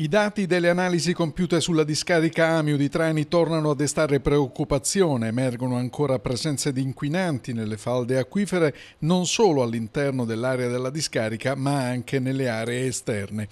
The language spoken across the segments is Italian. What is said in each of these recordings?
I dati delle analisi compiute sulla discarica Amiu di Trani tornano a destare preoccupazione, emergono ancora presenze di inquinanti nelle falde acquifere non solo all'interno dell'area della discarica ma anche nelle aree esterne.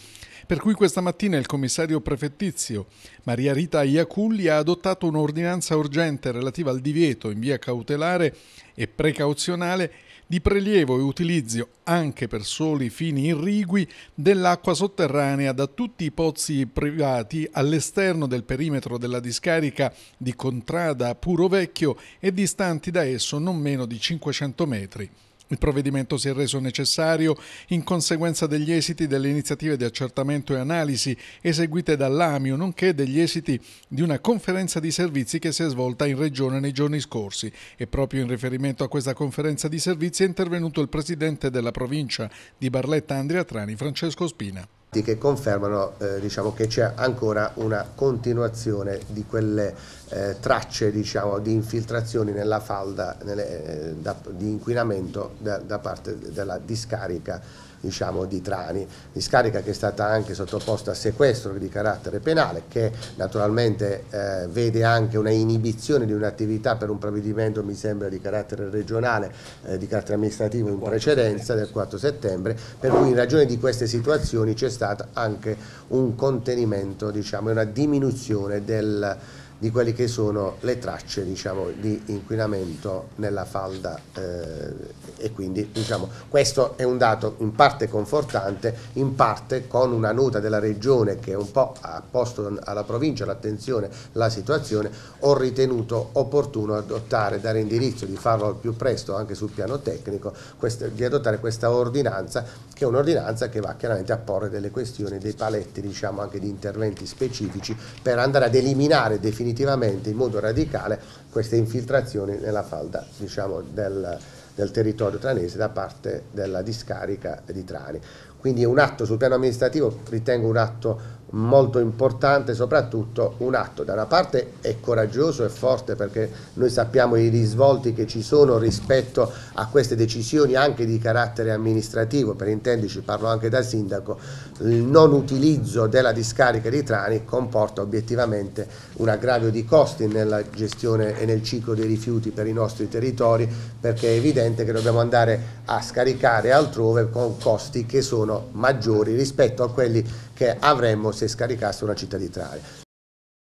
Per cui questa mattina il commissario prefettizio Maria Rita Iaculli ha adottato un'ordinanza urgente relativa al divieto in via cautelare e precauzionale di prelievo e utilizzo anche per soli fini irrigui dell'acqua sotterranea da tutti i pozzi privati all'esterno del perimetro della discarica di Contrada Puro Vecchio e distanti da esso non meno di 500 metri. Il provvedimento si è reso necessario in conseguenza degli esiti delle iniziative di accertamento e analisi eseguite dall'AMIO, nonché degli esiti di una conferenza di servizi che si è svolta in Regione nei giorni scorsi. E proprio in riferimento a questa conferenza di servizi è intervenuto il presidente della provincia di Barletta Andrea Trani, Francesco Spina che confermano eh, diciamo, che c'è ancora una continuazione di quelle eh, tracce diciamo, di infiltrazioni nella falda nelle, eh, da, di inquinamento da, da, parte della discarica diciamo, di Trani, discarica che è stata anche sottoposta a sequestro di carattere penale che naturalmente eh, vede anche una inibizione di un'attività per un provvedimento mi sembra di carattere regionale, eh, di carattere amministrativo in precedenza del 4 settembre, per cui in ragione di queste situazioni c'è stato anche un contenimento, diciamo, una diminuzione del di quelle che sono le tracce diciamo, di inquinamento nella falda eh, e quindi diciamo, questo è un dato in parte confortante, in parte con una nota della Regione che un po' ha posto alla provincia l'attenzione la situazione, ho ritenuto opportuno adottare, dare indirizzo di farlo al più presto anche sul piano tecnico, questa, di adottare questa ordinanza che è un'ordinanza che va chiaramente a porre delle questioni, dei paletti diciamo, anche di interventi specifici per andare ad eliminare definitivamente definitivamente in modo radicale queste infiltrazioni nella falda diciamo, del, del territorio tranese da parte della discarica di Trani. Quindi è un atto sul piano amministrativo, ritengo un atto molto importante, soprattutto un atto da una parte è coraggioso e forte perché noi sappiamo i risvolti che ci sono rispetto a queste decisioni anche di carattere amministrativo, per intenderci parlo anche da sindaco, il non utilizzo della discarica di Trani comporta obiettivamente un aggravio di costi nella gestione e nel ciclo dei rifiuti per i nostri territori perché è evidente corrente che dobbiamo andare a scaricare altrove con costi che sono maggiori rispetto a quelli che avremmo se scaricasse una città di Trari.